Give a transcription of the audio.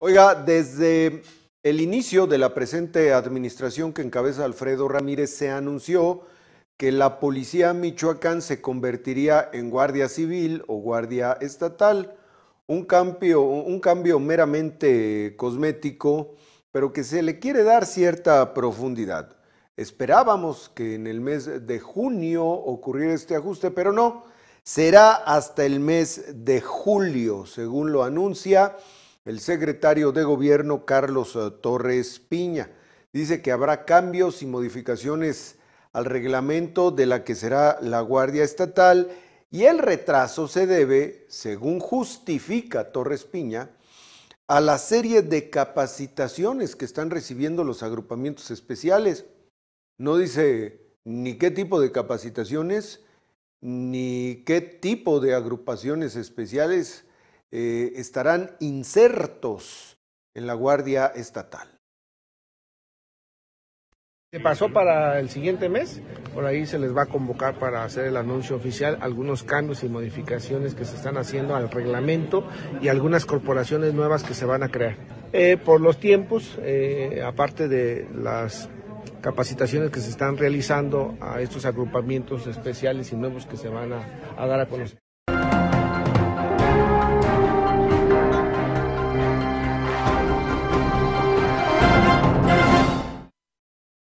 Oiga, desde el inicio de la presente administración que encabeza Alfredo Ramírez se anunció que la policía Michoacán se convertiría en guardia civil o guardia estatal, un cambio, un cambio meramente cosmético, pero que se le quiere dar cierta profundidad. Esperábamos que en el mes de junio ocurriera este ajuste, pero no, será hasta el mes de julio, según lo anuncia el secretario de Gobierno Carlos eh, Torres Piña. Dice que habrá cambios y modificaciones al reglamento de la que será la Guardia Estatal y el retraso se debe, según justifica Torres Piña, a la serie de capacitaciones que están recibiendo los agrupamientos especiales. No dice ni qué tipo de capacitaciones, ni qué tipo de agrupaciones especiales, eh, estarán insertos en la Guardia Estatal. Se pasó para el siguiente mes, por ahí se les va a convocar para hacer el anuncio oficial, algunos cambios y modificaciones que se están haciendo al reglamento y algunas corporaciones nuevas que se van a crear. Eh, por los tiempos, eh, aparte de las capacitaciones que se están realizando a estos agrupamientos especiales y nuevos que se van a dar a conocer.